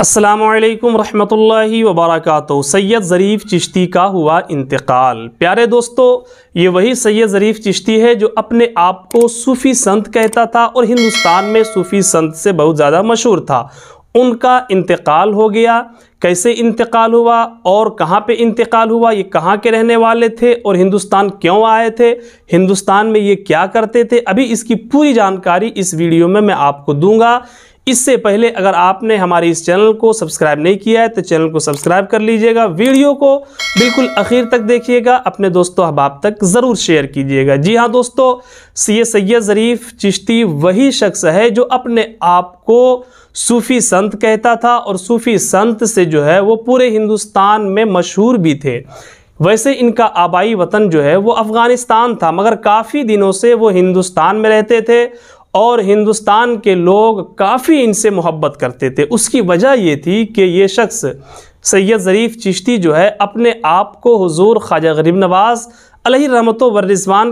असलकम रहमतुल्लाहि वबरक सैयद ज़रीफ़ चिश्ती का हुआ इंतकाल प्यारे दोस्तों ये वही सैयद ज़रीफ़ चिश्ती है जो अपने आप को सूफ़ी संत कहता था और हिंदुस्तान में सूफ़ी संत से बहुत ज़्यादा मशहूर था उनका इंतकाल हो गया कैसे इंतकाल हुआ और कहाँ पे इंतकाल हुआ ये कहाँ के रहने वाले थे और हिंदुस्तान क्यों आए थे हिंदुस्तान में ये क्या करते थे अभी इसकी पूरी जानकारी इस वीडियो में मैं आपको दूंगा इससे पहले अगर आपने हमारे इस चैनल को सब्सक्राइब नहीं किया है तो चैनल को सब्सक्राइब कर लीजिएगा वीडियो को बिल्कुल आखिर तक देखिएगा अपने दोस्तों अहबाब तक ज़रूर शेयर कीजिएगा जी हाँ दोस्तों सी सैयद ज़रीफ चिश्ती वही शख्स है जो अपने आप को सूफ़ी संत कहता था और सूफ़ी संत से जो है वो पूरे हिंदुस्तान में मशहूर भी थे वैसे इनका आबाई वतन जो है वो अफ़गानिस्तान था मगर काफ़ी दिनों से वो हिंदुस्तान में रहते थे और हिंदुस्तान के लोग काफ़ी इनसे मोहब्बत करते थे उसकी वजह ये थी कि ये शख्स सैयद ज़रीफ़ चिश्ती जो है अपने आप को हुजूर ख्वाजा गरीब नवाज़ रहमत व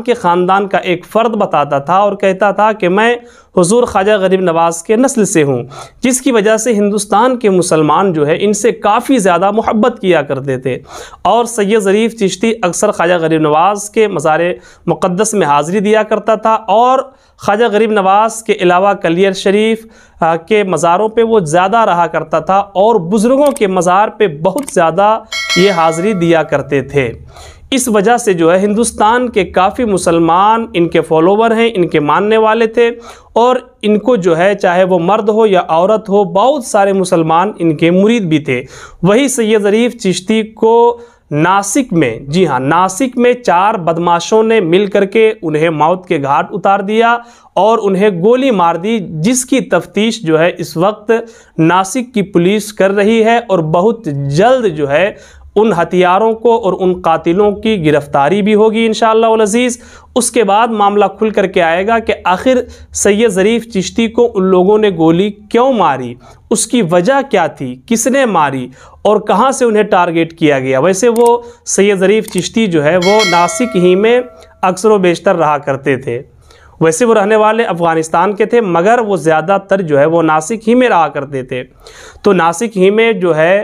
के ख़ानदान का एक फ़र्द बताता था और कहता था कि मैं हुजूर ख्वाजा गरीब नवाज़ के नस्ल से हूँ जिसकी वजह से हिंदुस्तान के मुसलमान जो है इनसे काफ़ी ज़्यादा मोहब्बत किया करते थे और सैद ज़रीफ़ चिश्ती अक्सर ख्वाजा गरीब नवाज़ के मज़ार मुक़दस में हाज़िरी दिया करता था और ख्वाजा गरीब नवाज़ के अलावा कलियर शरीफ के मज़ारों पर वो ज़्यादा रहा करता था और बुज़ुर्गों के मज़ार पर बहुत ज़्यादा ये हाज़िरी दिया करते थे इस वजह से जो है हिंदुस्तान के काफ़ी मुसलमान इनके फॉलोवर हैं इनके मानने वाले थे और इनको जो है चाहे वो मर्द हो या औरत हो बहुत सारे मुसलमान इनके मुरीद भी थे वही सैद ज़रीफ़ चिश्ती को नासिक में जी हाँ नासिक में चार बदमाशों ने मिल करके उन्हें मौत के घाट उतार दिया और उन्हें गोली मार दी जिसकी तफ्तीश जो है इस वक्त नासिक की पुलिस कर रही है और बहुत जल्द जो है उन हथियारों को और उन कातिलों की गिरफ्तारी भी होगी इन शजीज़ उसके बाद मामला खुल करके आएगा कि आखिर सैयद ज़रीफ़ चिश्ती को उन लोगों ने गोली क्यों मारी उसकी वजह क्या थी किसने मारी और कहाँ से उन्हें टारगेट किया गया वैसे वो सैयद ज़रीफ़ चिश्ती जो है वो नासिक ही में अक्सर व बेशतर रहा करते थे वैसे वो रहने वाले अफ़गानिस्तान के थे मगर वो ज़्यादातर जो है वो नासिक ही में रहा करते थे तो नासिक ही में जो है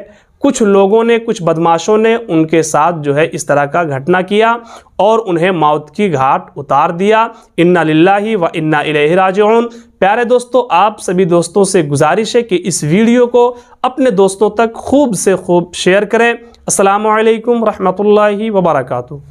कुछ लोगों ने कुछ बदमाशों ने उनके साथ जो है इस तरह का घटना किया और उन्हें मौत की घाट उतार दिया इन्ना लाही व इन्ना इलेहि प्यारे दोस्तों आप सभी दोस्तों से गुजारिश है कि इस वीडियो को अपने दोस्तों तक खूब से खूब शेयर करें असलकम वरहमल वबरकू